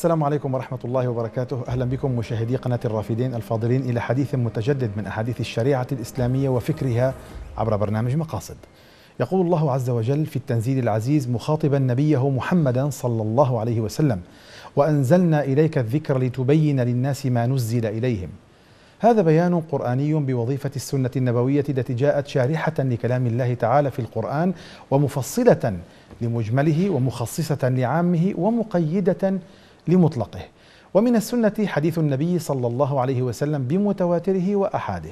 السلام عليكم ورحمة الله وبركاته أهلا بكم مشاهدي قناة الرافدين الفاضلين إلى حديث متجدد من أحاديث الشريعة الإسلامية وفكرها عبر برنامج مقاصد يقول الله عز وجل في التنزيل العزيز مخاطبا نبيه محمدا صلى الله عليه وسلم وأنزلنا إليك الذكر لتبين للناس ما نزل إليهم هذا بيان قرآني بوظيفة السنة النبوية التي جاءت شارحة لكلام الله تعالى في القرآن ومفصلة لمجمله ومخصصة لعامه ومقيدة لمطلقه ومن السنة حديث النبي صلى الله عليه وسلم بمتواتره وأحاده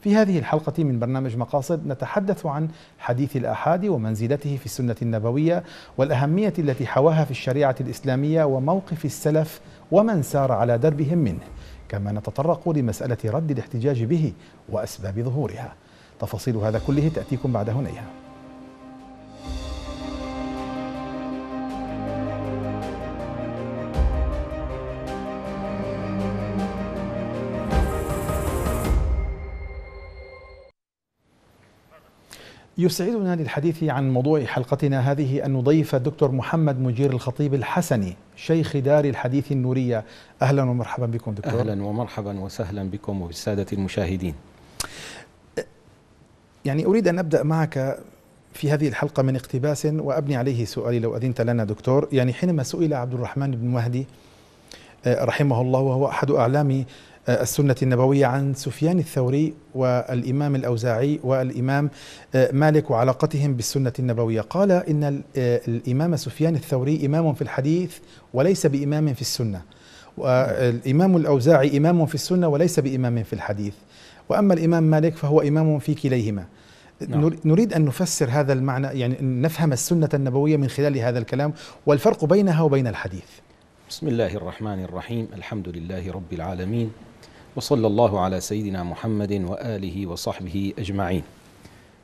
في هذه الحلقة من برنامج مقاصد نتحدث عن حديث الآحاد ومنزلته في السنة النبوية والأهمية التي حواها في الشريعة الإسلامية وموقف السلف ومن سار على دربهم منه كما نتطرق لمسألة رد الاحتجاج به وأسباب ظهورها تفاصيل هذا كله تأتيكم بعد هنيها يسعدنا للحديث عن موضوع حلقتنا هذه أن نضيف الدكتور محمد مجير الخطيب الحسني شيخ دار الحديث النورية أهلا ومرحبا بكم دكتور أهلا ومرحبا وسهلا بكم وبالسادة المشاهدين يعني أريد أن أبدأ معك في هذه الحلقة من اقتباس وأبني عليه سؤالي لو أذنت لنا دكتور يعني حينما سئل عبد الرحمن بن مهدي آه، رحمه الله وهو أحد أعلام آه، السنة النبوية عن سفيان الثوري والإمام الأوزاعي والإمام آه، مالك وعلاقتهم بالسنة النبوية قال إن آه، الإمام سفيان الثوري إمام في الحديث وليس بإمام في السنة والإمام الأوزاعي إمام في السنة وليس بإمام في الحديث وأما الإمام مالك فهو إمام في كليهما نعم. نريد أن نفسر هذا المعنى يعني نفهم السنة النبوية من خلال هذا الكلام والفرق بينها وبين الحديث بسم الله الرحمن الرحيم الحمد لله رب العالمين وصلى الله على سيدنا محمد واله وصحبه اجمعين.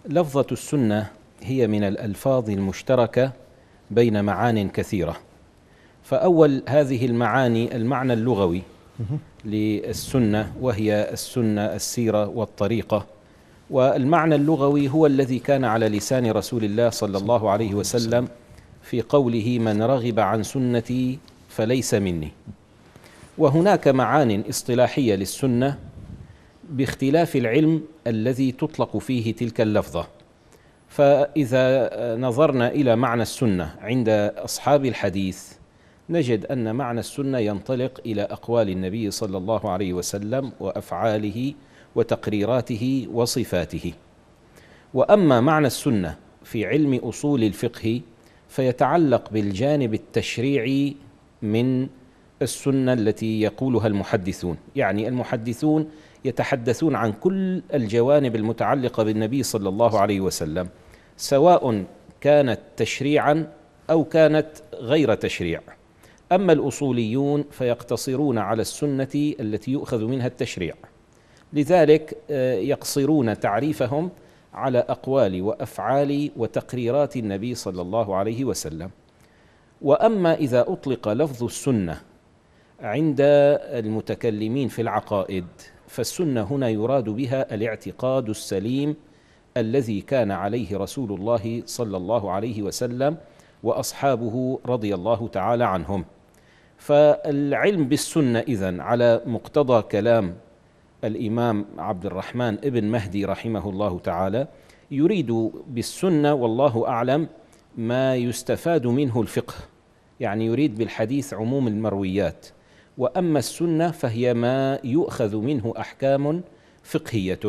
لفظه السنه هي من الالفاظ المشتركه بين معان كثيره. فاول هذه المعاني المعنى اللغوي للسنه وهي السنه السيره والطريقه والمعنى اللغوي هو الذي كان على لسان رسول الله صلى الله عليه وسلم في قوله من رغب عن سنتي فليس مني وهناك معان اصطلاحية للسنة باختلاف العلم الذي تطلق فيه تلك اللفظة فإذا نظرنا إلى معنى السنة عند أصحاب الحديث نجد أن معنى السنة ينطلق إلى أقوال النبي صلى الله عليه وسلم وأفعاله وتقريراته وصفاته وأما معنى السنة في علم أصول الفقه فيتعلق بالجانب التشريعي من السنه التي يقولها المحدثون، يعني المحدثون يتحدثون عن كل الجوانب المتعلقه بالنبي صلى الله عليه وسلم سواء كانت تشريعا او كانت غير تشريع. اما الاصوليون فيقتصرون على السنه التي يؤخذ منها التشريع. لذلك آه، يقصرون تعريفهم على اقوال وافعال وتقريرات النبي صلى الله عليه وسلم. واما اذا اطلق لفظ السنه عند المتكلمين في العقائد فالسنه هنا يراد بها الاعتقاد السليم الذي كان عليه رسول الله صلى الله عليه وسلم واصحابه رضي الله تعالى عنهم فالعلم بالسنه اذن على مقتضى كلام الامام عبد الرحمن ابن مهدي رحمه الله تعالى يريد بالسنه والله اعلم ما يستفاد منه الفقه يعني يريد بالحديث عموم المرويات واما السنه فهي ما يؤخذ منه احكام فقهيه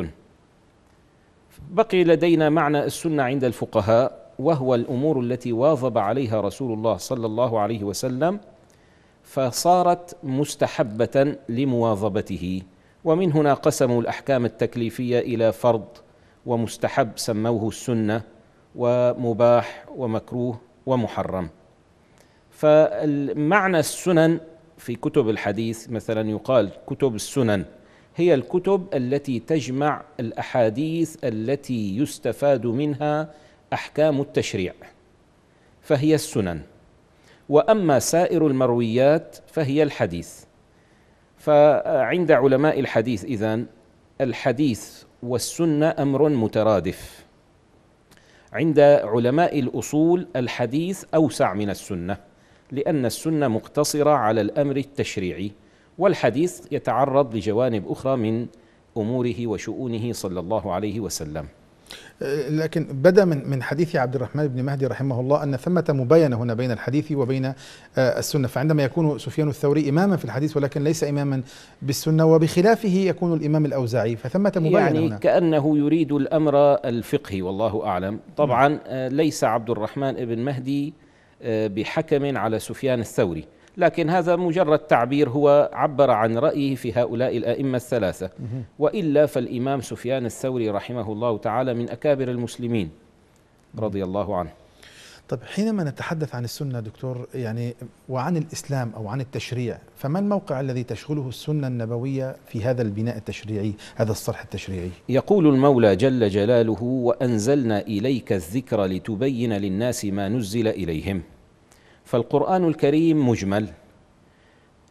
بقي لدينا معنى السنه عند الفقهاء وهو الامور التي واظب عليها رسول الله صلى الله عليه وسلم فصارت مستحبه لمواظبته ومن هنا قسموا الاحكام التكليفيه الى فرض ومستحب سموه السنه ومباح ومكروه ومحرم فمعنى السنن في كتب الحديث مثلا يقال كتب السنن هي الكتب التي تجمع الاحاديث التي يستفاد منها احكام التشريع فهي السنن واما سائر المرويات فهي الحديث فعند علماء الحديث اذا الحديث والسنه امر مترادف عند علماء الاصول الحديث اوسع من السنه لأن السنة مقتصرة على الأمر التشريعي والحديث يتعرض لجوانب أخرى من أموره وشؤونه صلى الله عليه وسلم أه، لكن بدا من من حديث عبد الرحمن بن مهدي رحمه الله ان ثمه مباينه هنا بين الحديث وبين أه، السنه فعندما يكون سفيان الثوري اماما في الحديث ولكن ليس اماما بالسنه وبخلافه يكون الامام الاوزاعي فثمه مباينه يعني هنا. كانه يريد الامر الفقهي والله اعلم طبعا أه، ليس عبد الرحمن بن مهدي بحكم على سفيان الثوري لكن هذا مجرد تعبير هو عبر عن رأيه في هؤلاء الأئمة الثلاثة وإلا فالإمام سفيان الثوري رحمه الله تعالى من أكابر المسلمين رضي الله عنه طب حينما نتحدث عن السنة دكتور يعني وعن الإسلام أو عن التشريع فما الموقع الذي تشغله السنة النبوية في هذا البناء التشريعي هذا الصرح التشريعي يقول المولى جل جلاله وأنزلنا إليك الذكر لتبين للناس ما نزل إليهم فالقرآن الكريم مجمل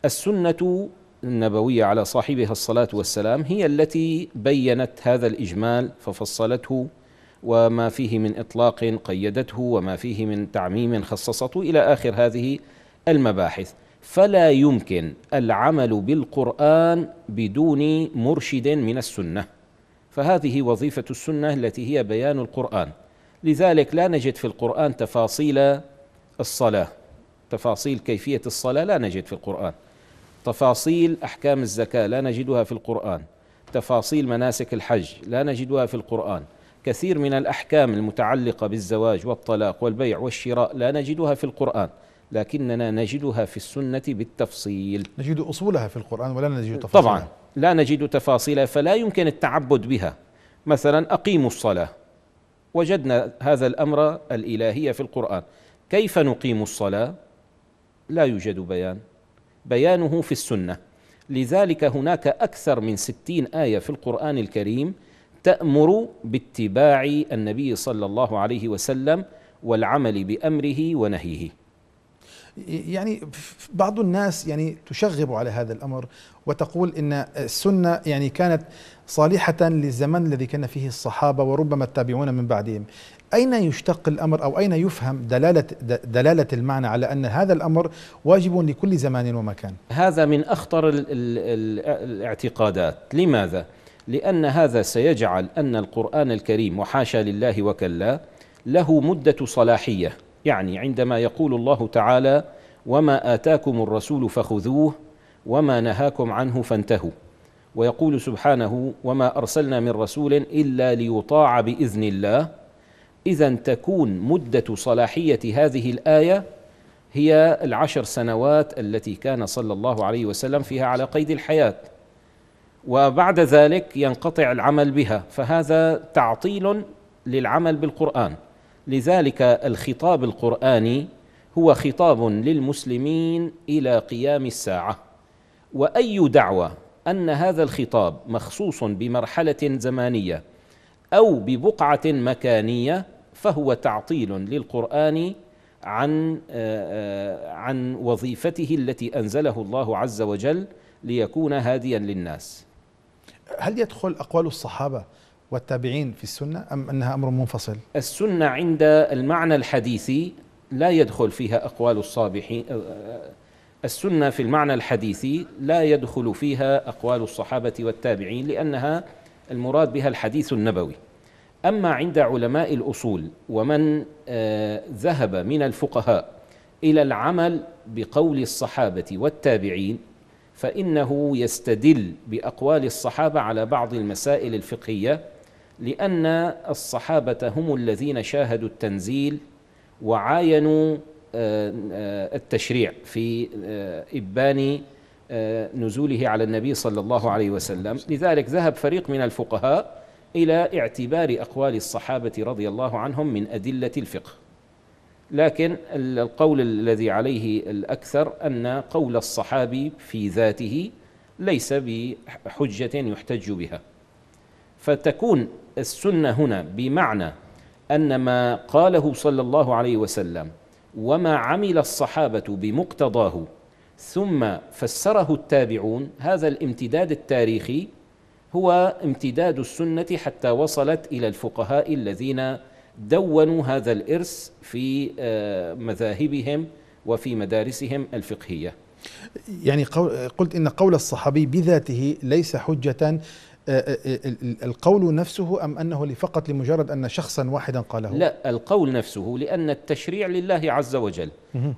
السنة النبوية على صاحبها الصلاة والسلام هي التي بينت هذا الإجمال ففصلته وما فيه من اطلاق قيدته وما فيه من تعميم خصصته الى اخر هذه المباحث فلا يمكن العمل بالقران بدون مرشد من السنه فهذه وظيفه السنه التي هي بيان القران لذلك لا نجد في القران تفاصيل الصلاه تفاصيل كيفيه الصلاه لا نجد في القران تفاصيل احكام الزكاه لا نجدها في القران تفاصيل مناسك الحج لا نجدها في القران كثير من الأحكام المتعلقة بالزواج والطلاق والبيع والشراء لا نجدها في القرآن لكننا نجدها في السنة بالتفصيل نجد أصولها في القرآن ولا نجد تفاصيلها طبعا لا نجد تفاصيلها فلا يمكن التعبد بها مثلا أقيموا الصلاة وجدنا هذا الأمر الإلهي في القرآن كيف نقيم الصلاة لا يوجد بيان بيانه في السنة لذلك هناك أكثر من ستين آية في القرآن الكريم تأمر باتباع النبي صلى الله عليه وسلم والعمل بأمره ونهيه يعني بعض الناس يعني تشغب على هذا الامر وتقول ان السنه يعني كانت صالحه للزمن الذي كان فيه الصحابه وربما التابعون من بعدهم. اين يشتق الامر او اين يفهم دلاله دلاله المعنى على ان هذا الامر واجب لكل زمان ومكان؟ هذا من اخطر الاعتقادات، لماذا؟ لأن هذا سيجعل أن القرآن الكريم وحاشا لله وكلا له مدة صلاحية يعني عندما يقول الله تعالى وما آتاكم الرسول فخذوه وما نهاكم عنه فانتهوا ويقول سبحانه وما أرسلنا من رسول إلا ليطاع بإذن الله إذا تكون مدة صلاحية هذه الآية هي العشر سنوات التي كان صلى الله عليه وسلم فيها على قيد الحياه وبعد ذلك ينقطع العمل بها فهذا تعطيل للعمل بالقران لذلك الخطاب القراني هو خطاب للمسلمين الى قيام الساعه واي دعوه ان هذا الخطاب مخصوص بمرحله زمانيه او ببقعه مكانيه فهو تعطيل للقران عن آه، آه، عن وظيفته التي انزله الله عز وجل ليكون هاديا للناس هل يدخل أقوال الصحابة والتابعين في السنة أم أنها أمر منفصل السنة عند المعنى الحديثي لا يدخل فيها أقوال الصابحين آه، آه، السنة في المعنى الحديثي لا يدخل فيها أقوال الصحابة والتابعين لأنها المراد بها الحديث النبوي أما عند علماء الأصول ومن آه، ذهب من الفقهاء إلى العمل بقول الصحابة والتابعين فإنه يستدل بأقوال الصحابة على بعض المسائل الفقهية لأن الصحابة هم الذين شاهدوا التنزيل وعاينوا آه، آه، التشريع في آه، إبان نزوله على النبي صلى الله عليه وسلم لذلك ذهب فريق من الفقهاء إلى اعتبار أقوال الصحابة رضي الله عنهم من أدلة الفقه لكن القول الذي عليه الأكثر أن قول الصحابي في ذاته ليس بحجة يحتج بها فتكون السنة هنا بمعنى أن ما قاله صلى الله عليه وسلم وما عمل الصحابة بمقتضاه ثم فسره التابعون هذا الامتداد التاريخي هو امتداد السنة حتى وصلت إلى الفقهاء الذين دونوا هذا الارث في آه، مذاهبهم وفي مدارسهم الفقهيه. يعني قلت ان قول الصحابي بذاته ليس حجه آه، آه، القول نفسه ام انه فقط لمجرد ان شخصا واحدا قاله؟ لا القول نفسه لان التشريع لله عز وجل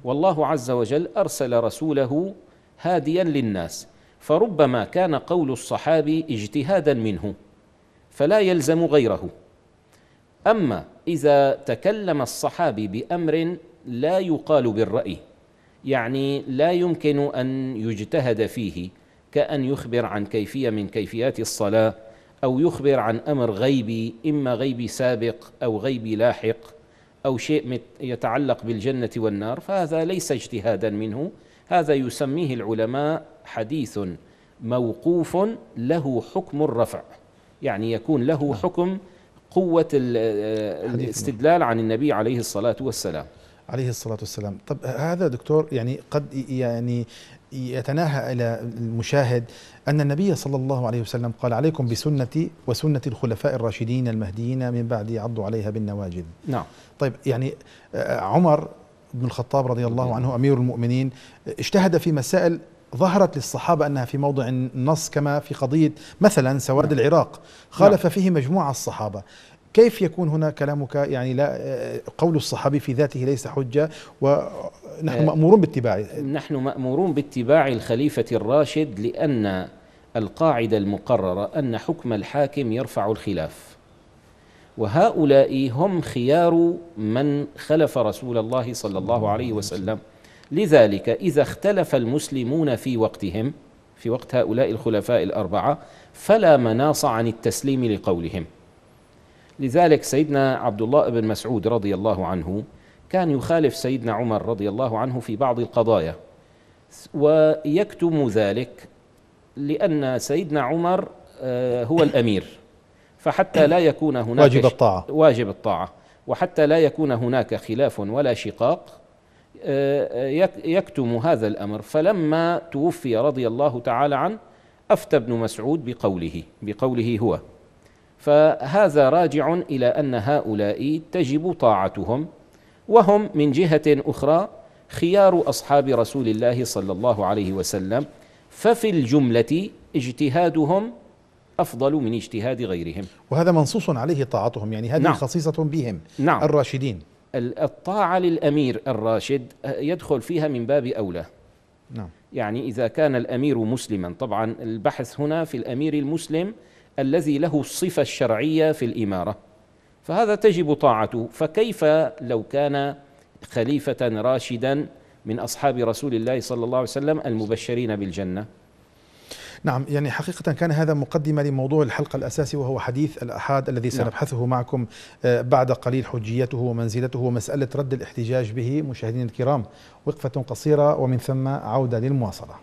والله عز وجل ارسل رسوله هاديا للناس فربما كان قول الصحابي اجتهادا منه فلا يلزم غيره أما إذا تكلم الصحابي بأمر لا يقال بالرأي يعني لا يمكن أن يجتهد فيه كأن يخبر عن كيفية من كيفيات الصلاة أو يخبر عن أمر غيبي إما غيبي سابق أو غيبي لاحق أو شيء يتعلق بالجنة والنار فهذا ليس اجتهادا منه هذا يسميه العلماء حديث موقوف له حكم الرفع يعني يكون له حكم قوة الاستدلال عن النبي عليه الصلاة والسلام عليه الصلاة والسلام طب هذا دكتور يعني قد يعني يتناهى إلى المشاهد أن النبي صلى الله عليه وسلم قال عليكم بسنتي وسنة الخلفاء الراشدين المهديين من بعد عضوا عليها بالنواجذ نعم طيب يعني آه، عمر بن الخطاب رضي الله عنه أمير المؤمنين آه، اجتهد في مسائل ظهرت للصحابة أنها في موضع النص كما في قضية مثلا سواد نعم. العراق خالف نعم. فيه مجموعة الصحابة كيف يكون هنا كلامك يعني لا قول الصحابي في ذاته ليس حجة ونحن آه، مأمورون باتباع نحن مأمورون باتباع الخليفة الراشد لأن القاعدة المقررة أن حكم الحاكم يرفع الخلاف وهؤلاء هم خيار من خلف رسول الله صلى الله عليه وسلم لذلك إذا اختلف المسلمون في وقتهم في وقت هؤلاء الخلفاء الأربعة فلا مناص عن التسليم لقولهم لذلك سيدنا عبد الله بن مسعود رضي الله عنه كان يخالف سيدنا عمر رضي الله عنه في بعض القضايا ويكتم ذلك لأن سيدنا عمر آه، هو الأمير فحتى لا يكون هناك واجب الطاعة واجب الطاعة وحتى لا يكون هناك خلاف ولا شقاق يكتم هذا الامر فلما توفي رضي الله تعالى عنه افتى ابن مسعود بقوله بقوله هو فهذا راجع الى ان هؤلاء تجب طاعتهم وهم من جهه اخرى خيار اصحاب رسول الله صلى الله عليه وسلم ففي الجمله اجتهادهم افضل من اجتهاد غيرهم وهذا منصوص عليه طاعتهم يعني هذه نعم خصيصه بهم نعم الراشدين الطاعة للأمير الراشد آه، يدخل فيها من باب أولى نعم يعني إذا كان الأمير مسلما طبعا البحث هنا في الأمير المسلم الذي له الصفة الشرعية في الإمارة فهذا تجب طاعته فكيف لو كان خليفة راشدا من أصحاب رسول الله صلى الله عليه وسلم المبشرين بالجنة نعم يعني حقيقة كان هذا مقدمة لموضوع الحلقة الأساسي وهو حديث الأحاد الذي نعم. سنبحثه نعم. معكم آه، بعد قليل حجيته ومنزلته ومسألة رد الاحتجاج به مشاهدينا الكرام وقفة قصيرة ومن ثم عودة للمواصلة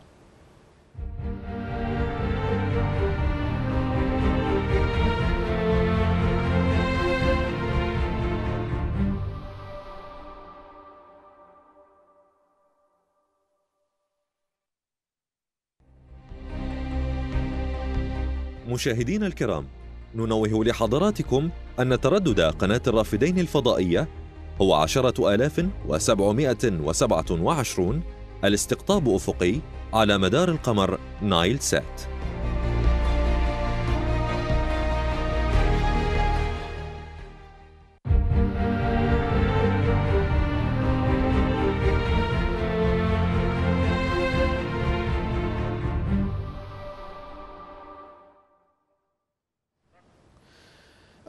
مشاهدينا الكرام ننوه لحضراتكم أن تردد قناة الرافدين الفضائية هو عشرة آلاف وسبعمائة وسبعة وعشرون الاستقطاب أفقي على مدار القمر نايل سات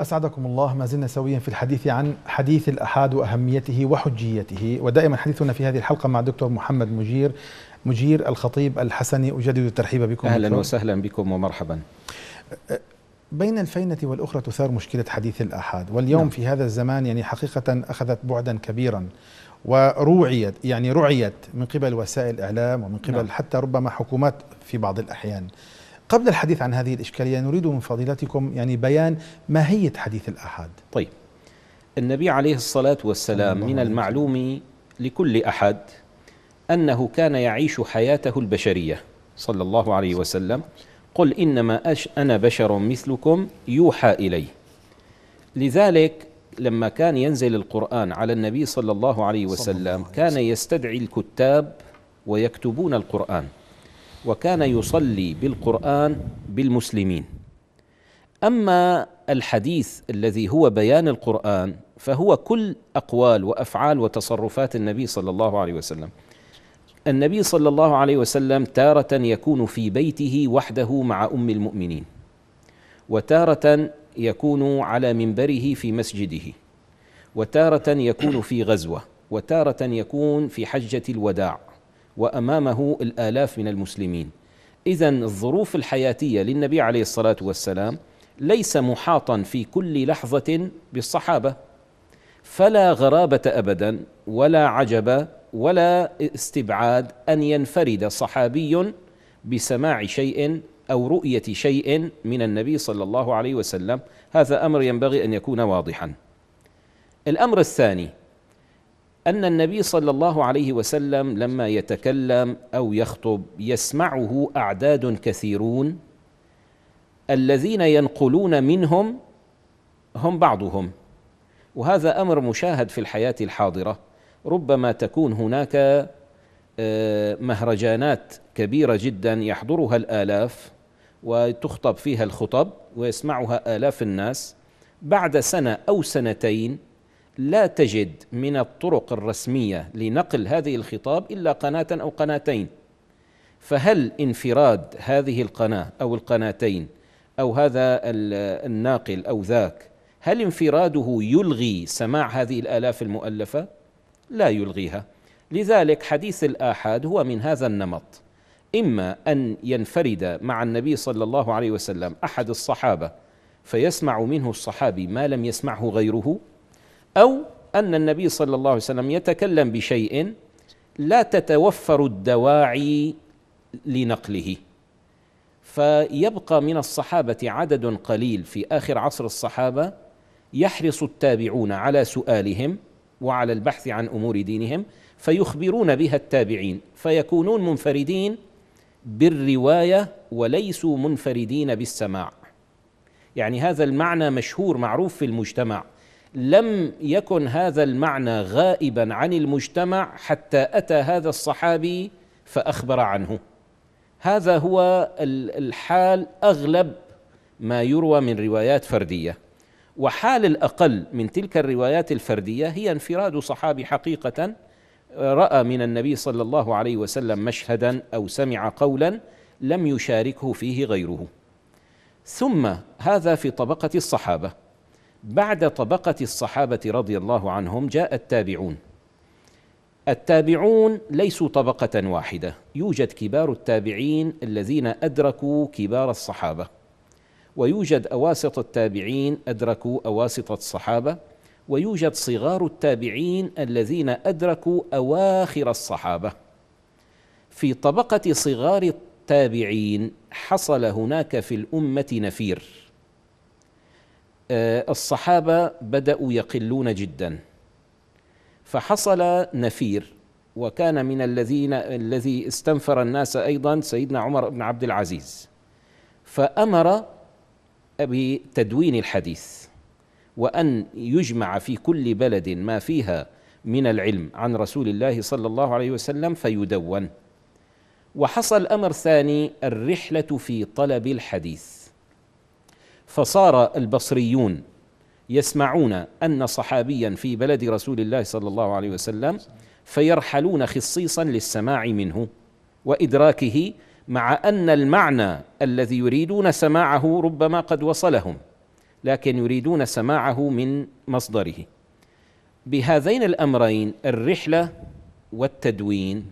أسعدكم الله ما زلنا سويا في الحديث عن حديث الأحاد وأهميته وحجيته ودائما حديثنا في هذه الحلقة مع دكتور محمد مجير مجير الخطيب الحسني أجدد الترحيب بكم أهلا دكتور. وسهلا بكم ومرحبا بين الفينة والأخرى تثار مشكلة حديث الآحاد واليوم نعم. في هذا الزمان يعني حقيقة أخذت بعدا كبيرا وروعيت يعني رعيت من قبل وسائل الإعلام ومن قبل نعم. حتى ربما حكومات في بعض الأحيان قبل الحديث عن هذه الإشكالية نريد من فضيلتكم يعني بيان ماهية حديث الأحد طيب النبي عليه الصلاة والسلام من المعلوم لكل أحد أنه كان يعيش حياته البشرية صلى الله عليه وسلم قل إنما أش أنا بشر مثلكم يوحى إلي لذلك لما كان ينزل القرآن على النبي صلى الله عليه وسلم كان يستدعي الكتاب ويكتبون القرآن وكان يصلي بالقرآن بالمسلمين أما الحديث الذي هو بيان القرآن فهو كل أقوال وأفعال وتصرفات النبي صلى الله عليه وسلم النبي صلى الله عليه وسلم تارة يكون في بيته وحده مع أم المؤمنين وتارة يكون على منبره في مسجده وتارة يكون في غزوة وتارة يكون في حجة الوداع وامامه الالاف من المسلمين اذا الظروف الحياتيه للنبي عليه الصلاه والسلام ليس محاطا في كل لحظه بالصحابه فلا غرابه ابدا ولا عجب ولا استبعاد ان ينفرد صحابي بسماع شيء او رؤيه شيء من النبي صلى الله عليه وسلم هذا امر ينبغي ان يكون واضحا الامر الثاني ان النبي صلى الله عليه وسلم لما يتكلم او يخطب يسمعه اعداد كثيرون الذين ينقلون منهم هم بعضهم وهذا امر مشاهد في الحياه الحاضره ربما تكون هناك آه، مهرجانات كبيره جدا يحضرها الالاف وتخطب فيها الخطب ويسمعها الاف الناس بعد سنه او سنتين لا تجد من الطرق الرسميه لنقل هذه الخطاب الا قناه او قناتين فهل انفراد هذه القناه او القناتين او هذا الناقل او ذاك هل انفراده يلغي سماع هذه الالاف المؤلفه لا يلغيها لذلك حديث الاحاد هو من هذا النمط اما ان ينفرد مع النبي صلى الله عليه وسلم احد الصحابه فيسمع منه الصحابي ما لم يسمعه غيره أو أن النبي صلى الله عليه وسلم يتكلم بشيء لا تتوفر الدواعي لنقله فيبقى من الصحابة عدد قليل في آخر عصر الصحابة يحرص التابعون على سؤالهم وعلى البحث عن أمور دينهم فيخبرون بها التابعين فيكونون منفردين بالرواية وليسوا منفردين بالسماع يعني هذا المعنى مشهور معروف في المجتمع لم يكن هذا المعنى غائبا عن المجتمع حتى اتى هذا الصحابي فاخبر عنه هذا هو الحال اغلب ما يروى من روايات فرديه وحال الاقل من تلك الروايات الفرديه هي انفراد صحابي حقيقه راى من النبي صلى الله عليه وسلم مشهدا او سمع قولا لم يشاركه فيه غيره ثم هذا في طبقه الصحابه بعد طبقة الصحابة رضي الله عنهم جاء التابعون التابعون ليسوا طبقة واحدة يوجد كبار التابعين الذين أدركوا كبار الصحابة ويوجد أواسط التابعين أدركوا أواسط الصحابة ويوجد صغار التابعين الذين أدركوا أواخر الصحابة في طبقة صغار التابعين حصل هناك في الأمة نفير آه، الصحابه بداوا يقلون جدا فحصل نفير وكان من الذين الذي استنفر الناس ايضا سيدنا عمر بن عبد العزيز فامر بتدوين الحديث وان يجمع في كل بلد ما فيها من العلم عن رسول الله صلى الله عليه وسلم فيدون وحصل امر ثاني الرحله في طلب الحديث فصار البصريون يسمعون ان صحابيا في بلد رسول الله صلى الله عليه وسلم فيرحلون خصيصا للسماع منه وادراكه مع ان المعنى الذي يريدون سماعه ربما قد وصلهم لكن يريدون سماعه من مصدره بهذين الامرين الرحله والتدوين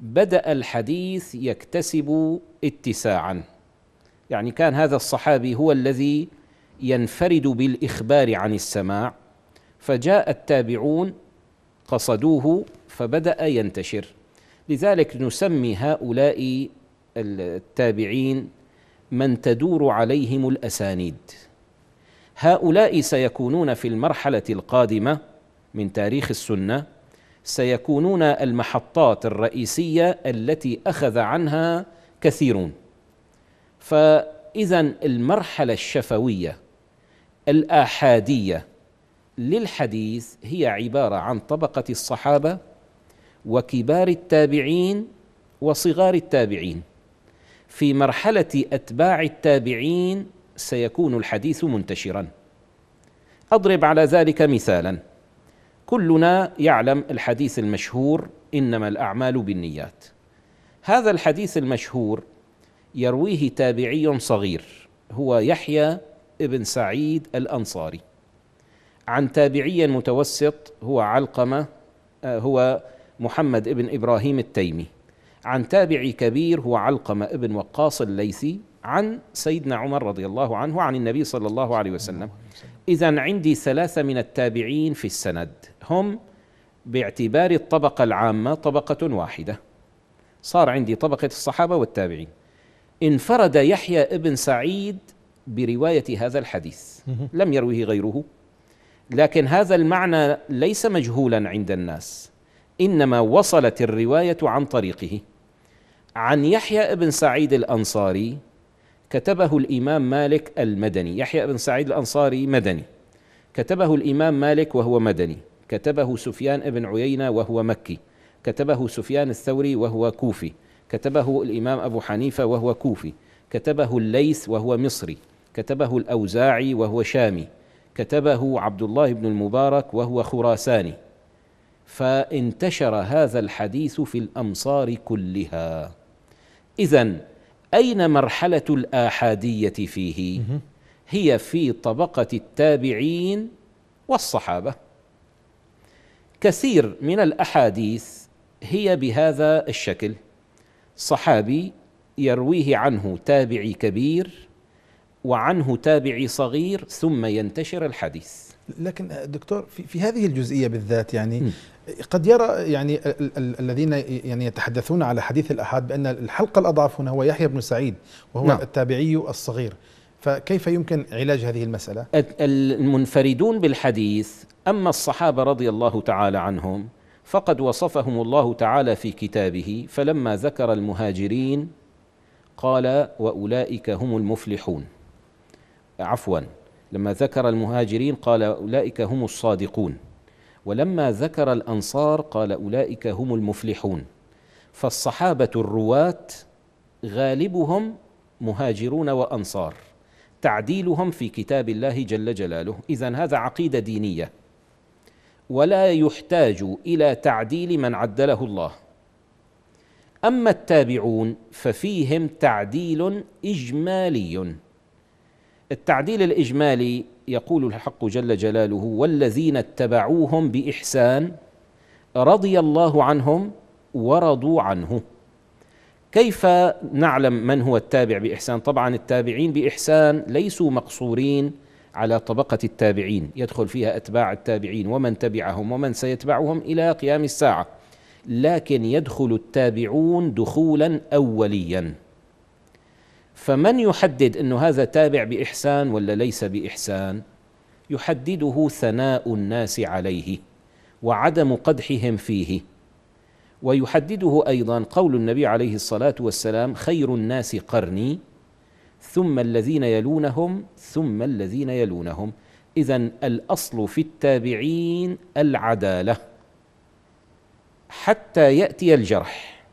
بدا الحديث يكتسب اتساعا يعني كان هذا الصحابي هو الذي ينفرد بالاخبار عن السماع فجاء التابعون قصدوه فبدا ينتشر لذلك نسمي هؤلاء التابعين من تدور عليهم الاسانيد هؤلاء سيكونون في المرحله القادمه من تاريخ السنه سيكونون المحطات الرئيسيه التي اخذ عنها كثيرون فاذا المرحله الشفويه الاحاديه للحديث هي عباره عن طبقه الصحابه وكبار التابعين وصغار التابعين في مرحله اتباع التابعين سيكون الحديث منتشرا اضرب على ذلك مثالا كلنا يعلم الحديث المشهور انما الاعمال بالنيات هذا الحديث المشهور يرويه تابعي صغير هو يحيى ابن سعيد الانصاري عن تابعي متوسط هو علقمه آه، هو محمد ابن ابراهيم التيمي عن تابعي كبير هو علقمه ابن وقاص الليثي عن سيدنا عمر رضي الله عنه عن النبي صلى الله عليه وسلم اذا عندي ثلاثه من التابعين في السند هم باعتبار الطبقه العامه طبقه واحده صار عندي طبقه الصحابه والتابعين انفرد يحيى ابن سعيد بروايه هذا الحديث لم يروه غيره لكن هذا المعنى ليس مجهولا عند الناس انما وصلت الروايه عن طريقه عن يحيى ابن سعيد الانصاري كتبه الامام مالك المدني يحيى ابن سعيد الانصاري مدني كتبه الامام مالك وهو مدني كتبه سفيان ابن عيينه وهو مكي كتبه سفيان الثوري وهو كوفي كتبه الإمام أبو حنيفة وهو كوفي كتبه الليث وهو مصري كتبه الأوزاعي وهو شامي كتبه عبد الله بن المبارك وهو خراساني فانتشر هذا الحديث في الأمصار كلها إذا أين مرحلة الآحادية فيه؟ هي في طبقة التابعين والصحابة كثير من الأحاديث هي بهذا الشكل صحابي يرويه عنه تابعي كبير وعنه تابعي صغير ثم ينتشر الحديث لكن دكتور في, في هذه الجزئيه بالذات يعني م. قد يرى يعني الذين يعني يتحدثون على حديث الاحاد بان الحلقه الاضعف هنا هو يحيى بن سعيد وهو نعم. التابعي الصغير فكيف يمكن علاج هذه المساله المنفردون بالحديث اما الصحابه رضي الله تعالى عنهم فقد وصفهم الله تعالى في كتابه فلما ذكر المهاجرين قال واولئك هم المفلحون عفوا لما ذكر المهاجرين قال اولئك هم الصادقون ولما ذكر الانصار قال اولئك هم المفلحون فالصحابه الرواه غالبهم مهاجرون وانصار تعديلهم في كتاب الله جل جلاله اذا هذا عقيده دينيه ولا يحتاج الى تعديل من عدله الله اما التابعون ففيهم تعديل اجمالي التعديل الاجمالي يقول الحق جل جلاله والذين اتبعوهم باحسان رضي الله عنهم ورضوا عنه كيف نعلم من هو التابع باحسان طبعا التابعين باحسان ليسوا مقصورين على طبقة التابعين يدخل فيها أتباع التابعين ومن تبعهم ومن سيتبعهم إلى قيام الساعة لكن يدخل التابعون دخولا أوليا فمن يحدد أنه هذا تابع بإحسان ولا ليس بإحسان يحدده ثناء الناس عليه وعدم قدحهم فيه ويحدده أيضا قول النبي عليه الصلاة والسلام خير الناس قرني ثم الذين يلونهم ثم الذين يلونهم اذا الاصل في التابعين العداله حتى ياتي الجرح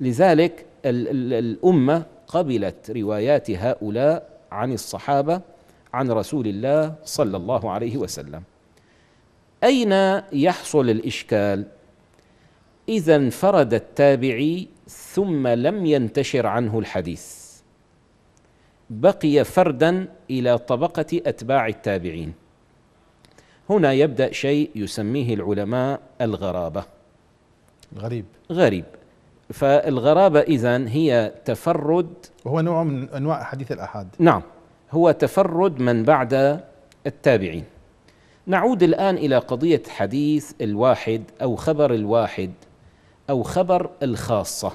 لذلك الامه قبلت روايات هؤلاء عن الصحابه عن رسول الله صلى الله عليه وسلم اين يحصل الاشكال اذا انفرد التابعي ثم لم ينتشر عنه الحديث بقي فردا الى طبقه اتباع التابعين هنا يبدا شيء يسميه العلماء الغرابه غريب غريب فالغرابه اذا هي تفرد وهو نوع من انواع حديث الاحاد نعم هو تفرد من بعد التابعين نعود الان الى قضيه حديث الواحد او خبر الواحد او خبر الخاصه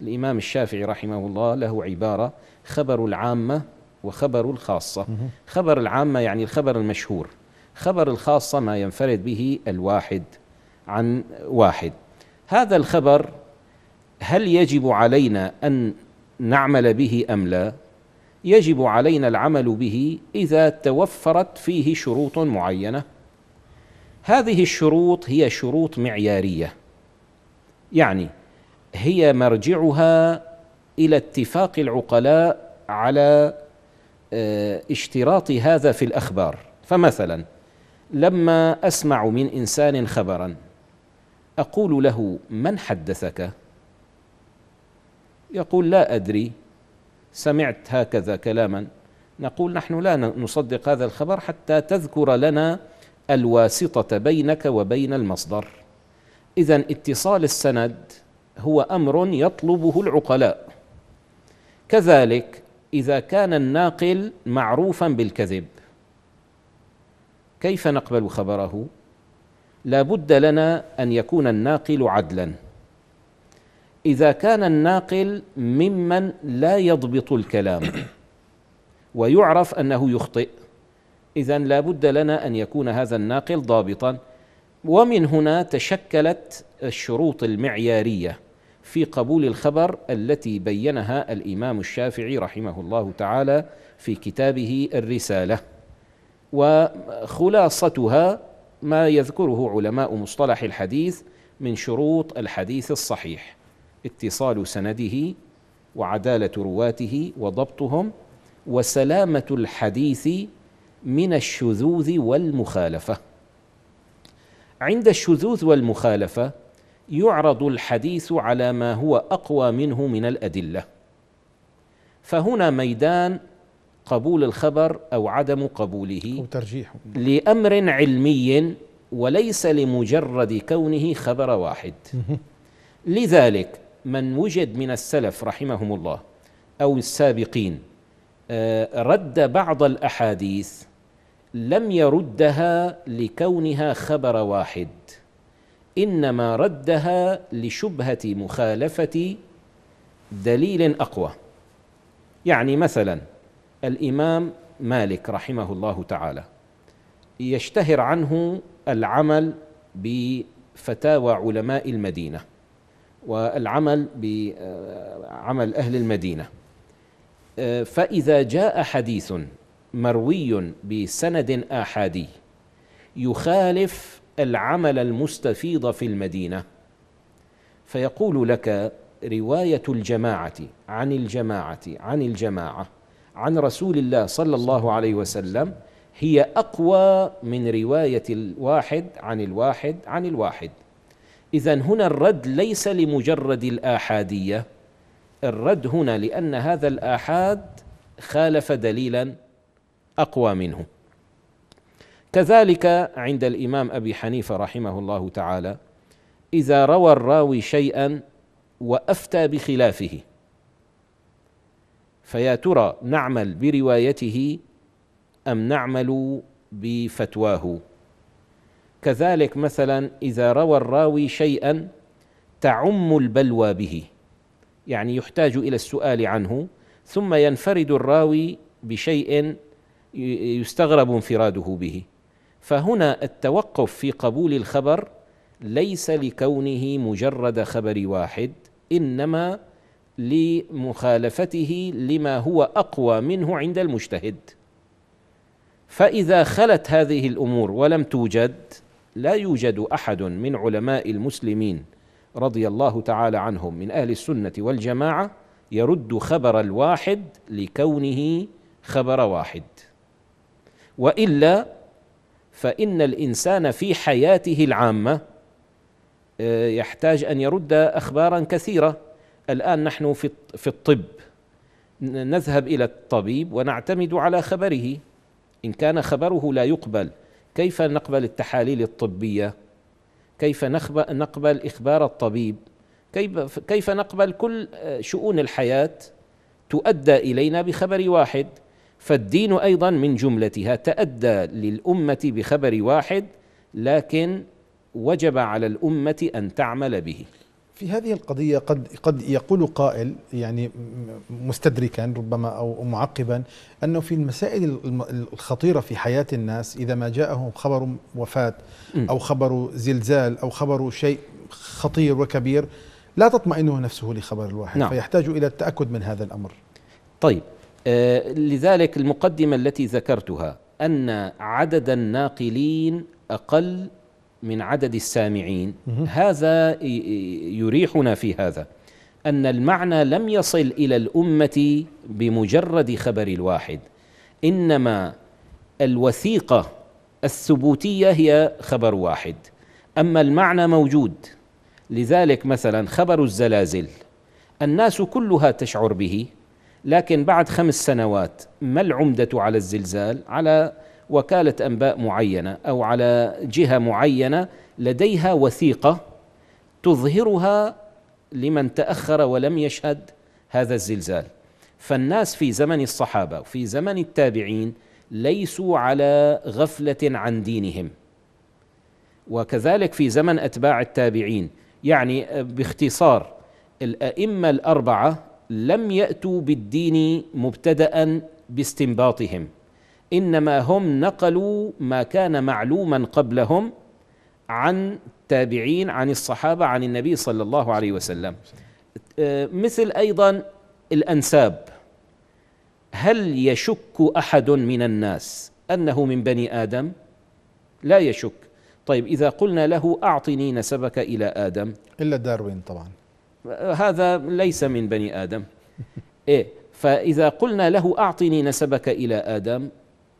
الامام الشافعي رحمه الله له عباره خبر العامة وخبر الخاصة خبر العامة يعني الخبر المشهور خبر الخاصة ما ينفرد به الواحد عن واحد هذا الخبر هل يجب علينا أن نعمل به أم لا يجب علينا العمل به إذا توفرت فيه شروط معينة هذه الشروط هي شروط معيارية يعني هي مرجعها الى اتفاق العقلاء على آه، اشتراط هذا في الاخبار فمثلا لما اسمع من انسان خبرا اقول له من حدثك يقول لا ادري سمعت هكذا كلاما نقول نحن لا نصدق هذا الخبر حتى تذكر لنا الواسطه بينك وبين المصدر اذا اتصال السند هو امر يطلبه العقلاء كذلك اذا كان الناقل معروفا بالكذب كيف نقبل خبره لا بد لنا ان يكون الناقل عدلا اذا كان الناقل ممن لا يضبط الكلام ويعرف انه يخطئ اذا لا بد لنا ان يكون هذا الناقل ضابطا ومن هنا تشكلت الشروط المعياريه في قبول الخبر التي بينها الامام الشافعي رحمه الله تعالى في كتابه الرساله وخلاصتها ما يذكره علماء مصطلح الحديث من شروط الحديث الصحيح اتصال سنده وعداله رواته وضبطهم وسلامه الحديث من الشذوذ والمخالفه عند الشذوذ والمخالفه يعرض الحديث على ما هو اقوى منه من الادله فهنا ميدان قبول الخبر او عدم قبوله وترجيحه لامر علمي وليس لمجرد كونه خبر واحد لذلك من وجد من السلف رحمهم الله او السابقين آه، رد بعض الاحاديث لم يردها لكونها خبر واحد انما ردها لشبهه مخالفه دليل اقوى يعني مثلا الامام مالك رحمه الله تعالى يشتهر عنه العمل بفتاوى علماء المدينه والعمل بعمل اهل المدينه فاذا جاء حديث مروي بسند احادي يخالف العمل المستفيض في المدينه فيقول لك روايه الجماعه عن الجماعه عن الجماعه عن رسول الله صلى الله عليه وسلم هي اقوى من روايه الواحد عن الواحد عن الواحد اذا هنا الرد ليس لمجرد الاحاديه الرد هنا لان هذا الاحاد خالف دليلا اقوى منه كذلك عند الامام ابي حنيفه رحمه الله تعالى اذا روى الراوي شيئا وافتى بخلافه فيا ترى نعمل بروايته ام نعمل بفتواه كذلك مثلا اذا روى الراوي شيئا تعم البلوى به يعني يحتاج الى السؤال عنه ثم ينفرد الراوي بشيء يستغرب انفراده به فهنا التوقف في قبول الخبر ليس لكونه مجرد خبر واحد انما لمخالفته لما هو اقوى منه عند المجتهد فاذا خلت هذه الامور ولم توجد لا يوجد احد من علماء المسلمين رضي الله تعالى عنهم من اهل السنه والجماعه يرد خبر الواحد لكونه خبر واحد والا فإن الإنسان في حياته العامة آه، يحتاج أن يرد أخبارا كثيرة الآن نحن في الطب نذهب إلى الطبيب ونعتمد على خبره إن كان خبره لا يقبل كيف نقبل التحاليل الطبية كيف نقبل إخبار الطبيب كيف نقبل كل آه، شؤون الحياة تؤدى إلينا بخبر واحد فالدين ايضا من جملتها تادى للامه بخبر واحد لكن وجب على الامه ان تعمل به. في هذه القضيه قد قد يقول قائل يعني مستدركا ربما او معقبا انه في المسائل الخطيره في حياه الناس اذا ما جاءهم خبر وفاه او خبر زلزال او خبر شيء خطير وكبير لا تطمئن نفسه لخبر الواحد نعم. فيحتاج الى التاكد من هذا الامر. طيب آه، لذلك المقدمة التي ذكرتها أن عدد الناقلين أقل من عدد السامعين هذا يريحنا في هذا أن المعنى لم يصل إلى الأمة بمجرد خبر الواحد إنما الوثيقة الثبوتية هي خبر واحد أما المعنى موجود لذلك مثلا خبر الزلازل الناس كلها تشعر به لكن بعد خمس سنوات ما العمدة على الزلزال على وكالة أنباء معينة أو على جهة معينة لديها وثيقة تظهرها لمن تأخر ولم يشهد هذا الزلزال فالناس في زمن الصحابة وفي زمن التابعين ليسوا على غفلة عن دينهم وكذلك في زمن أتباع التابعين يعني باختصار الأئمة الأربعة لم ياتوا بالدين مبتدا باستنباطهم انما هم نقلوا ما كان معلوما قبلهم عن التابعين عن الصحابه عن النبي صلى الله عليه وسلم أه، مثل ايضا الانساب هل يشك احد من الناس انه من بني ادم لا يشك طيب اذا قلنا له اعطني نسبك الى ادم الا داروين طبعا هذا ليس من بني آدم إيه فإذا قلنا له أعطني نسبك إلى آدم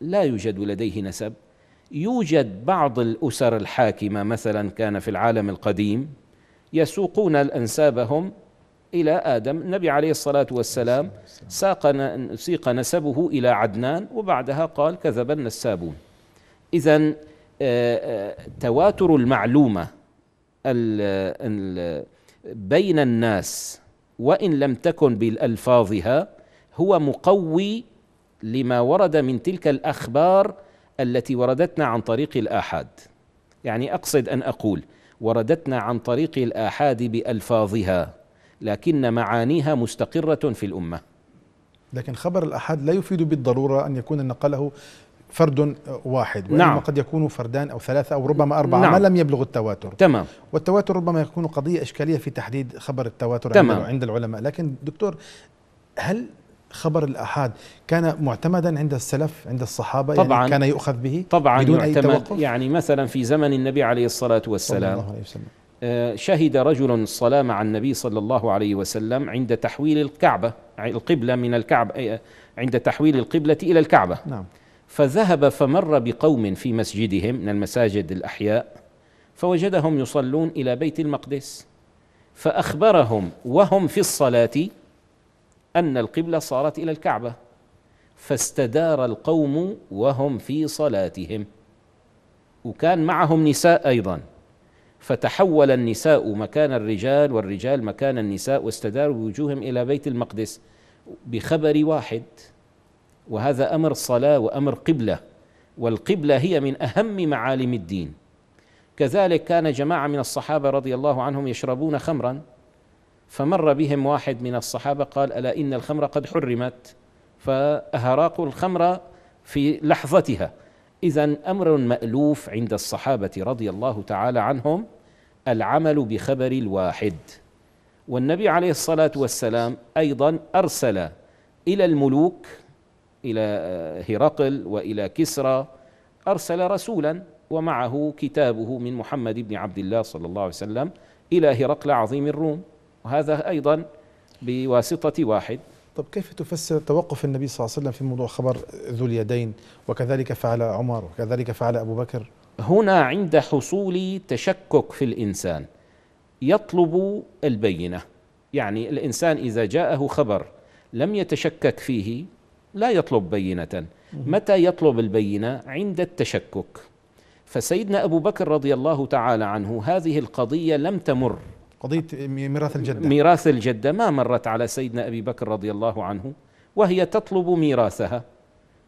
لا يوجد لديه نسب يوجد بعض الأسر الحاكمة مثلا كان في العالم القديم يسوقون أنسابهم إلى آدم النبي عليه الصلاة والسلام ساق سيق نسبه إلى عدنان وبعدها قال كذب النسابون إذا آه، آه، تواتر المعلومة ال ال بين الناس وان لم تكن بالالفاظها هو مقوي لما ورد من تلك الاخبار التي وردتنا عن طريق الآحاد يعني أقصد أن أقول وردتنا عن طريق الآحاد بألفاظها لكن معانيها مستقرة في الأمة لكن خبر الأحد لا يفيد بالضرورة أن يكون نقله فرد واحد وإنما نعم قد يكون فردان أو ثلاثة أو ربما أربعة نعم ما لم يبلغ التواتر تمام والتواتر ربما يكون قضية إشكالية في تحديد خبر التواتر تمام عند العلماء لكن دكتور هل خبر الآحاد كان معتمدا عند السلف عند الصحابة يعني طبعا يعني كان يؤخذ به طبعا بدون أي توقف يعني مثلا في زمن النبي عليه الصلاة والسلام صلى الله عليه وسلم آه، شهد رجل الصلاة مع النبي صلى الله عليه وسلم عند تحويل الكعبة القبلة من الكعبة عند تحويل القبلة إلى الكعبة نعم فذهب فمر بقوم في مسجدهم من المساجد الاحياء فوجدهم يصلون الى بيت المقدس فاخبرهم وهم في الصلاه ان القبله صارت الى الكعبه فاستدار القوم وهم في صلاتهم وكان معهم نساء ايضا فتحول النساء مكان الرجال والرجال مكان النساء واستداروا بوجوههم الى بيت المقدس بخبر واحد وهذا امر صلاه وامر قبله والقبله هي من اهم معالم الدين كذلك كان جماعه من الصحابه رضي الله عنهم يشربون خمرا فمر بهم واحد من الصحابه قال الا ان الخمر قد حرمت فاهراقوا الخمر في لحظتها اذا امر مالوف عند الصحابه رضي الله تعالى عنهم العمل بخبر الواحد والنبي عليه الصلاه والسلام ايضا ارسل الى الملوك إلى آه، هرقل وإلى كسرى أرسل رسولا ومعه كتابه من محمد بن عبد الله صلى الله عليه وسلم إلى هرقل عظيم الروم وهذا أيضا بواسطة واحد طب كيف تفسر توقف النبي صلى الله عليه وسلم في موضوع خبر ذو اليدين وكذلك فعل عمر وكذلك فعل أبو بكر هنا عند حصول تشكك في الإنسان يطلب البينة يعني الإنسان إذا جاءه خبر لم يتشكك فيه لا يطلب بينة متى يطلب البينة عند التشكك فسيدنا أبو بكر رضي الله تعالى عنه هذه القضية لم تمر قضية ميراث الجدة ميراث الجدة ما مرت على سيدنا أبي بكر رضي الله عنه وهي تطلب ميراثها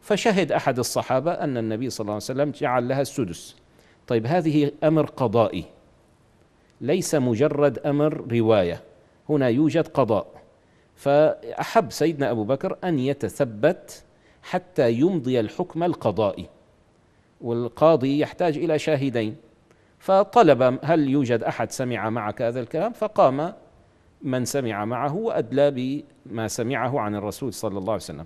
فشهد أحد الصحابة أن النبي صلى الله عليه وسلم جعل لها السدس طيب هذه أمر قضائي ليس مجرد أمر رواية هنا يوجد قضاء فأحب سيدنا أبو بكر أن يتثبت حتى يمضي الحكم القضائي والقاضي يحتاج إلى شاهدين فطلب هل يوجد أحد سمع معك هذا الكلام فقام من سمع معه وأدلى بما سمعه عن الرسول صلى الله عليه وسلم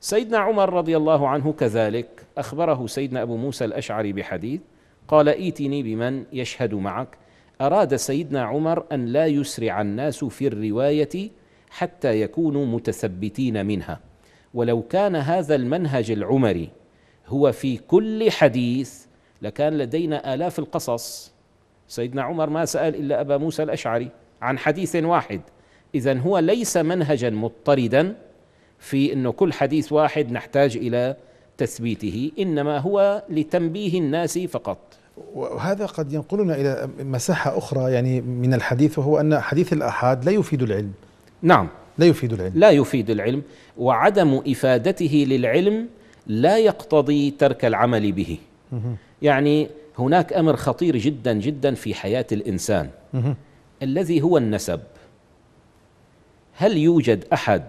سيدنا عمر رضي الله عنه كذلك أخبره سيدنا أبو موسى الأشعري بحديث قال ائتني بمن يشهد معك أراد سيدنا عمر أن لا يسرع الناس في الرواية حتى يكونوا متثبتين منها ولو كان هذا المنهج العمري هو في كل حديث لكان لدينا آلاف القصص سيدنا عمر ما سأل إلا أبا موسى الأشعري عن حديث واحد إذا هو ليس منهجا مضطردا في أنه كل حديث واحد نحتاج إلى تثبيته إنما هو لتنبيه الناس فقط وهذا قد ينقلنا إلى مساحة أخرى يعني من الحديث وهو أن حديث الأحاد لا يفيد العلم نعم لا يفيد العلم لا يفيد العلم وعدم افادته للعلم لا يقتضي ترك العمل به يعني هناك امر خطير جدا جدا في حياه الانسان الذي هو النسب هل يوجد احد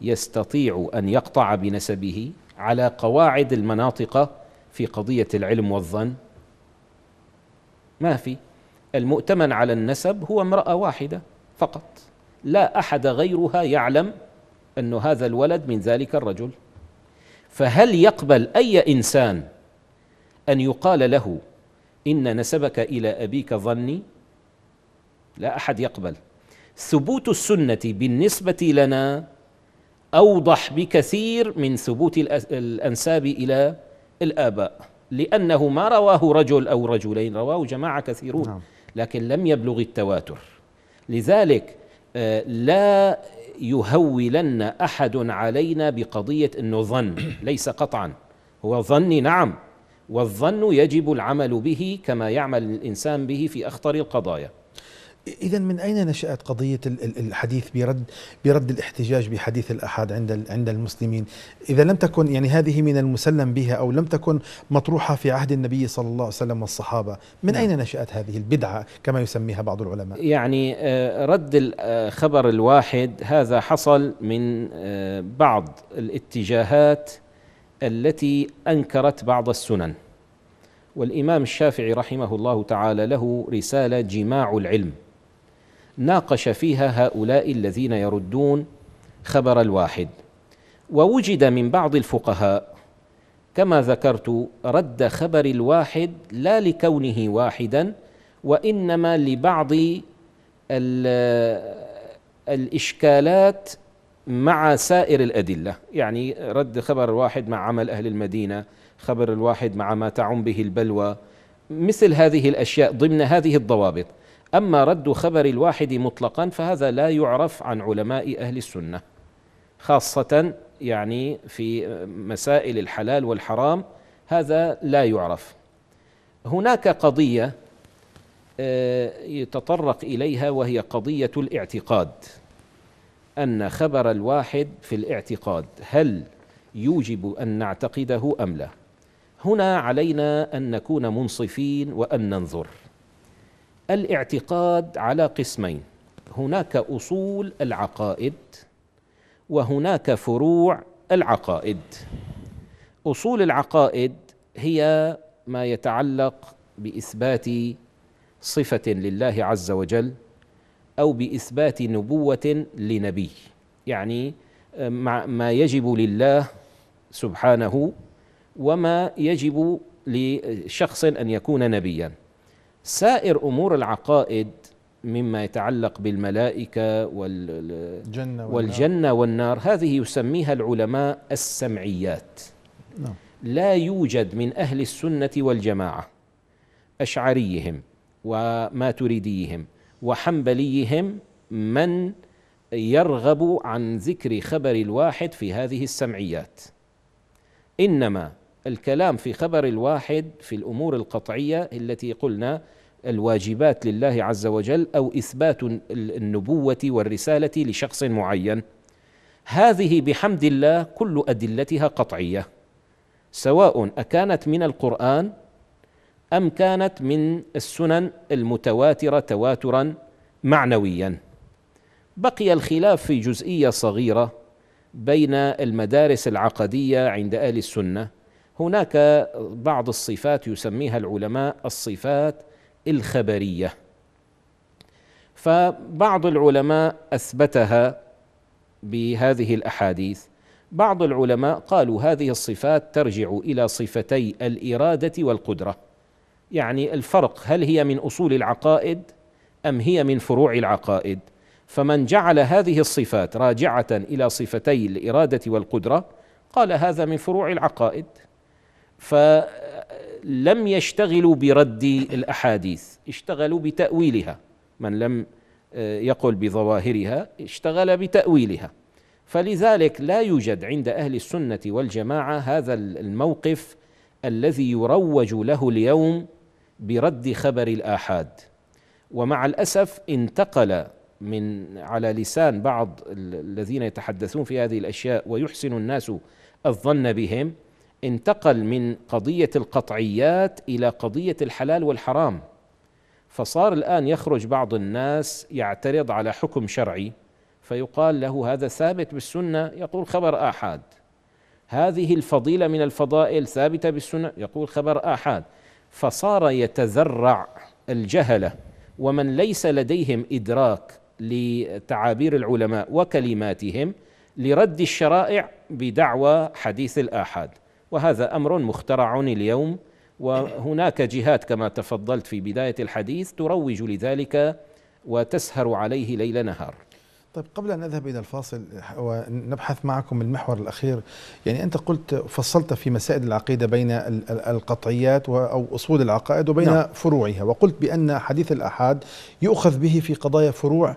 يستطيع ان يقطع بنسبه على قواعد المناطق في قضيه العلم والظن ما في المؤتمن على النسب هو امراه واحده فقط لا احد غيرها يعلم أن هذا الولد من ذلك الرجل فهل يقبل أي إنسان أن يقال له إن نسبك إلى أبيك ظني لا أحد يقبل ثبوت السنة بالنسبة لنا أوضح بكثير من ثبوت الأنساب إلى الآباء لأنه ما رواه رجل أو رجلين رواه جماعة كثيرون نعم. لكن لم يبلغ التواتر لذلك آه، لا يهولن احد علينا بقضيه انه ظن ليس قطعا هو ظني نعم والظن يجب العمل به كما يعمل الانسان به في اخطر القضايا إذا من أين نشأت قضية الحديث برد برد الاحتجاج بحديث الاحاد عند عند المسلمين؟ إذا لم تكن يعني هذه من المسلم بها أو لم تكن مطروحة في عهد النبي صلى الله عليه وسلم والصحابة، من نعم. أين نشأت هذه البدعة كما يسميها بعض العلماء؟ يعني آه، رد الخبر آه، الواحد هذا حصل من آه، بعض الاتجاهات التي أنكرت بعض السنن. والإمام الشافعي رحمه الله تعالى له رسالة جماع العلم ناقش فيها هؤلاء الذين يردون خبر الواحد ووجد من بعض الفقهاء كما ذكرت رد خبر الواحد لا لكونه واحدا وانما لبعض الاشكالات مع سائر الادله يعني رد خبر الواحد مع عمل اهل المدينه خبر الواحد مع ما تعم به البلوى مثل هذه الاشياء ضمن هذه الضوابط أما رد خبر الواحد مطلقا فهذا لا يعرف عن علماء أهل السنة خاصة يعني في مسائل الحلال والحرام هذا لا يعرف هناك قضية آه، يتطرق إليها وهي قضية الاعتقاد أن خبر الواحد في الاعتقاد هل يوجب أن نعتقده أم لا هنا علينا أن نكون منصفين وأن ننظر الاعتقاد على قسمين هناك اصول العقائد وهناك فروع العقائد اصول العقائد هي ما يتعلق باثبات صفه لله عز وجل او باثبات نبوه لنبي يعني مع ما يجب لله سبحانه وما يجب لشخص ان يكون نبيا سائر امور العقائد مما يتعلق بالملائكه والجنه والنار, والجنة والنار هذه يسميها العلماء السمعيات نعم لا يوجد من اهل السنه والجماعه اشعريهم وما تريديهم وحنبليهم من يرغب عن ذكر خبر الواحد في هذه السمعيات انما الكلام في خبر الواحد في الامور القطعيه التي قلنا الواجبات لله عز وجل او اثبات النبوه والرساله لشخص معين هذه بحمد الله كل ادلتها قطعيه سواء اكانت من القران ام كانت من السنن المتواتره تواترا معنويا بقي الخلاف في جزئيه صغيره بين المدارس العقديه عند اهل السنه هناك بعض الصفات يسميها العلماء الصفات الخبريه فبعض العلماء اثبتها بهذه الاحاديث بعض العلماء قالوا هذه الصفات ترجع الى صفتي الاراده والقدره يعني الفرق هل هي من اصول العقائد ام هي من فروع العقائد فمن جعل هذه الصفات راجعه الى صفتي الاراده والقدره قال هذا من فروع العقائد فلم يشتغلوا برد الاحاديث اشتغلوا بتاويلها من لم آه، يقل بظواهرها اشتغل بتاويلها فلذلك لا يوجد عند اهل السنه والجماعه هذا الموقف الذي يروج له اليوم برد خبر الآحاد ومع الأسف انتقل من على لسان بعض الذين يتحدثون في هذه الأشياء ويحسن الناس الظن بهم انتقل من قضيه القطعيات الى قضيه الحلال والحرام فصار الان يخرج بعض الناس يعترض على حكم شرعي فيقال له هذا ثابت بالسنه يقول خبر احاد هذه الفضيله من الفضائل ثابته بالسنه يقول خبر احاد فصار يتذرع الجهله ومن ليس لديهم ادراك لتعابير العلماء وكلماتهم لرد الشرائع بدعوى حديث الآحاد وهذا امر مخترع اليوم وهناك جهات كما تفضلت في بدايه الحديث تروج لذلك وتسهر عليه ليل نهار. طيب قبل ان نذهب الى الفاصل ونبحث معكم المحور الاخير يعني انت قلت فصلت في مسائل العقيده بين القطعيات او اصول العقائد وبين نعم. فروعها وقلت بان حديث الاحاد يؤخذ به في قضايا فروع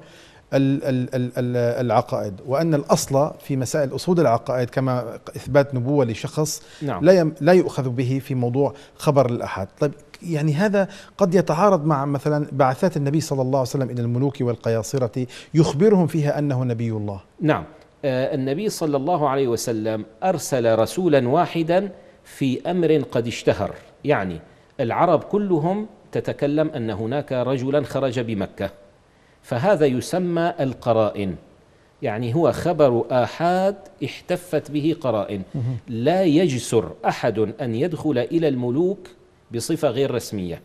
العقائد وأن الأصل في مسائل أصول العقائد كما إثبات نبوة لشخص نعم. لا لا يؤخذ به في موضوع خبر الأحد طيب يعني هذا قد يتعارض مع مثلا بعثات النبي صلى الله عليه وسلم إلى الملوك والقياصرة يخبرهم فيها أنه نبي الله نعم آه، النبي صلى الله عليه وسلم أرسل رسولا واحدا في أمر قد اشتهر يعني العرب كلهم تتكلم أن هناك رجلا خرج بمكة فهذا يسمى القرائن يعني هو خبر آحاد احتفت به قرائن لا يجسر أحد أن يدخل إلى الملوك بصفة غير رسمية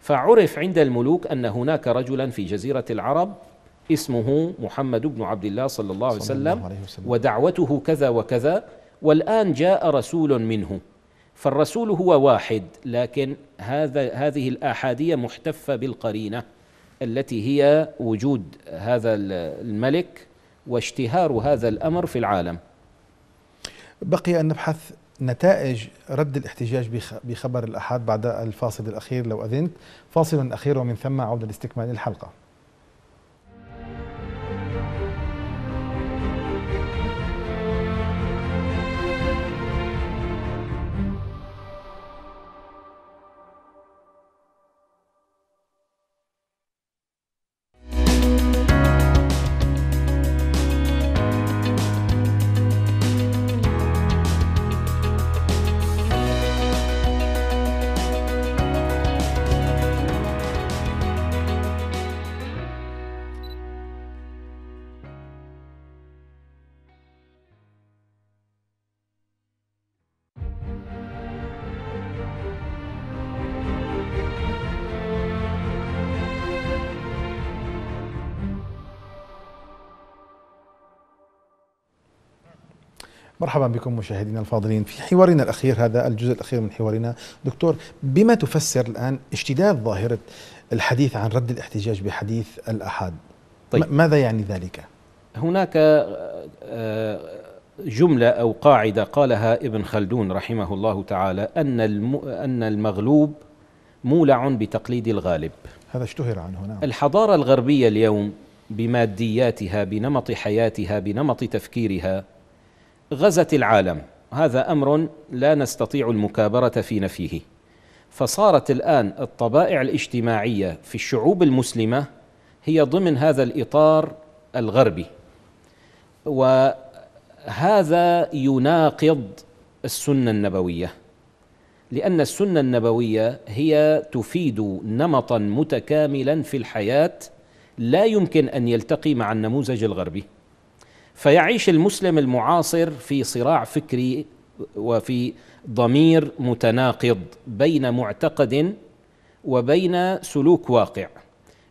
فعرف عند الملوك أن هناك رجلا في جزيرة العرب اسمه محمد بن عبد الله صلى الله عليه وسلم, ودعوته كذا وكذا والآن جاء رسول منه فالرسول هو واحد لكن هذا هذه الآحادية محتفة بالقرينة التي هي وجود هذا الملك واشتهار هذا الامر في العالم. بقي ان نبحث نتائج رد الاحتجاج بخبر الاحاد بعد الفاصل الاخير لو اذنت، فاصل اخير ومن ثم عوده لاستكمال الحلقه. مرحبا بكم مشاهدينا الفاضلين في حوارنا الأخير هذا الجزء الأخير من حوارنا دكتور بما تفسر الآن اشتداد ظاهرة الحديث عن رد الاحتجاج بحديث الاحاد طيب. ماذا يعني ذلك؟ هناك آه، جملة أو قاعدة قالها ابن خلدون رحمه الله تعالى أن أن المغلوب مولع بتقليد الغالب هذا اشتهر عنه نعم الحضارة الغربية اليوم بمادياتها بنمط حياتها بنمط تفكيرها غزت العالم هذا امر لا نستطيع المكابره في نفيه فصارت الان الطبائع الاجتماعيه في الشعوب المسلمه هي ضمن هذا الاطار الغربي وهذا يناقض السنه النبويه لان السنه النبويه هي تفيد نمطا متكاملا في الحياه لا يمكن ان يلتقي مع النموذج الغربي فيعيش المسلم المعاصر في صراع فكري وفي ضمير متناقض بين معتقد وبين سلوك واقع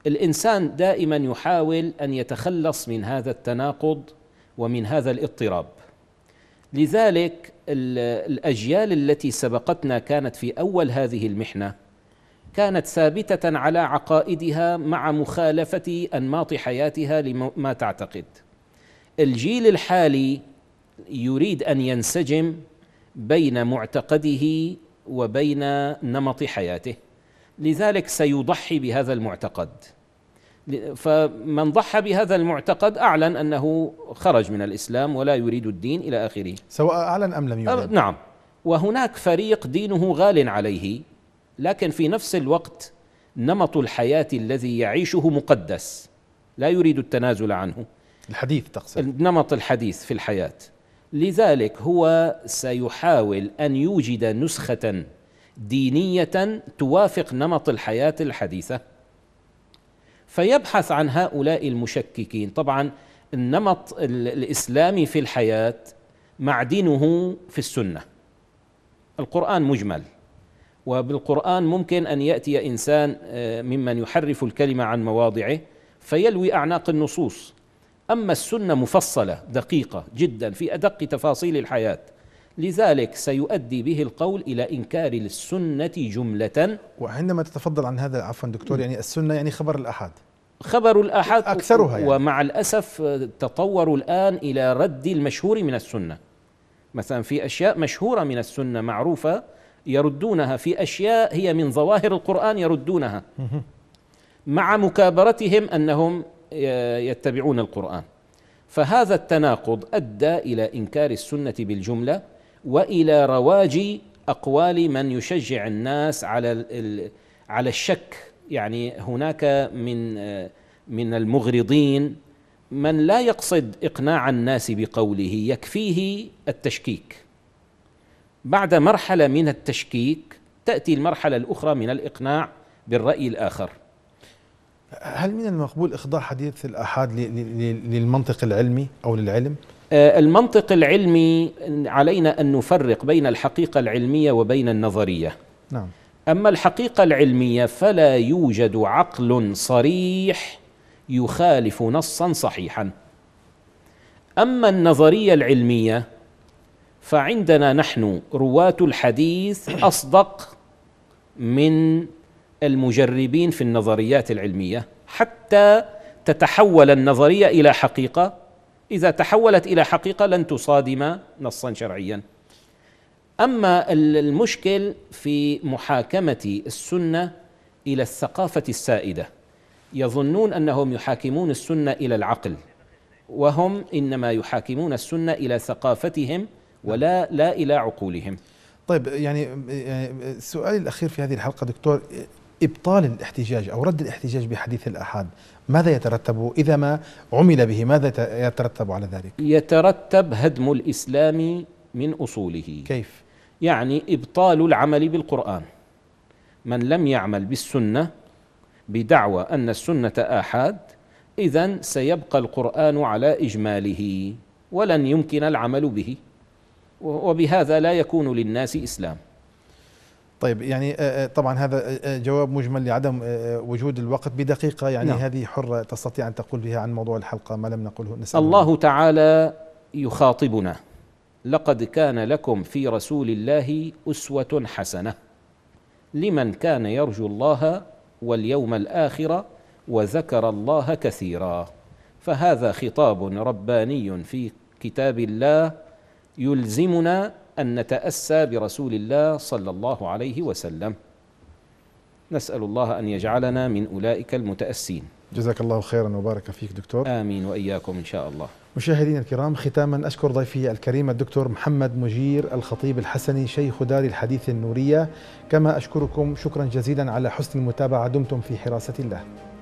الانسان دائما يحاول ان يتخلص من هذا التناقض ومن هذا الاضطراب لذلك الاجيال التي سبقتنا كانت في اول هذه المحنه كانت ثابته على عقائدها مع مخالفه انماط حياتها لما تعتقد الجيل الحالي يريد ان ينسجم بين معتقده وبين نمط حياته لذلك سيضحي بهذا المعتقد فمن ضحى بهذا المعتقد اعلن انه خرج من الاسلام ولا يريد الدين الى اخره سواء اعلن ام لم يعلن أه، نعم وهناك فريق دينه غال عليه لكن في نفس الوقت نمط الحياه الذي يعيشه مقدس لا يريد التنازل عنه الحديث تقصد النمط الحديث في الحياة لذلك هو سيحاول أن يوجد نسخة دينية توافق نمط الحياة الحديثة فيبحث عن هؤلاء المشككين طبعا النمط الإسلامي في الحياة معدنه في السنة القرآن مجمل وبالقرآن ممكن أن يأتي إنسان آه، ممن يحرف الكلمة عن مواضعه فيلوي أعناق النصوص أما السنة مفصلة دقيقة جدا في أدق تفاصيل الحياة لذلك سيؤدي به القول إلى إنكار السنة جملة وعندما تتفضل عن هذا عفوا دكتور يعني السنة يعني خبر الأحد خبر الأحد أكثرها يعني. ومع الأسف آه، تطوروا الآن إلى رد المشهور من السنة مثلا في أشياء مشهورة من السنة معروفة يردونها في أشياء هي من ظواهر القرآن يردونها مع مكابرتهم أنهم يتبعون القرآن فهذا التناقض أدى إلى إنكار السنة بالجملة وإلى رواج أقوال من يشجع الناس على على الشك يعني هناك من من المغرضين من لا يقصد إقناع الناس بقوله يكفيه التشكيك بعد مرحلة من التشكيك تأتي المرحلة الأخرى من الإقناع بالرأي الآخر هل من المقبول إخضاع حديث الآحاد للمنطق العلمي أو للعلم؟ آه، المنطق العلمي علينا أن نفرق بين الحقيقة العلمية وبين النظرية نعم أما الحقيقة العلمية فلا يوجد عقل صريح يخالف نصا صحيحا أما النظرية العلمية فعندنا نحن رواة الحديث أصدق من المجربين في النظريات العلميه حتى تتحول النظريه الى حقيقه اذا تحولت الى حقيقه لن تصادم نصا شرعيا اما المشكل في محاكمه السنه الى الثقافه السائده يظنون انهم يحاكمون السنه الى العقل وهم انما يحاكمون السنه الى ثقافتهم ولا لا الى عقولهم طيب يعني السؤال يعني، الاخير في هذه الحلقه دكتور ابطال الاحتجاج او رد الاحتجاج بحديث الاحاد ماذا يترتب اذا ما عمل به ماذا يترتب على ذلك يترتب هدم الاسلام من اصوله كيف يعني ابطال العمل بالقران من لم يعمل بالسنه بدعوى ان السنه احاد اذا سيبقى القران على اجماله ولن يمكن العمل به وبهذا لا يكون للناس اسلام طيب يعني آه، آه، طبعا هذا آه، جواب مجمل لعدم وجود الوقت بدقيقة يعني نعم. هذه حرة تستطيع أن تقول بها عن موضوع الحلقة ما لم نقله نسأل الله تعالى يخاطبنا لقد كان لكم في رسول الله أسوة حسنة لمن كان يرجو الله واليوم الآخر وذكر الله كثيرا فهذا خطاب رباني في كتاب الله يلزمنا أن نتأسى برسول الله صلى الله عليه وسلم نسأل الله أن يجعلنا من أولئك المتأسين جزاك الله خيرا وبارك فيك دكتور آمين وإياكم إن شاء الله مشاهدينا الكرام ختاما أشكر ضيفي الكريم الدكتور محمد مجير الخطيب الحسني شيخ دار الحديث النورية كما أشكركم شكرا جزيلا على حسن المتابعة دمتم في حراسة الله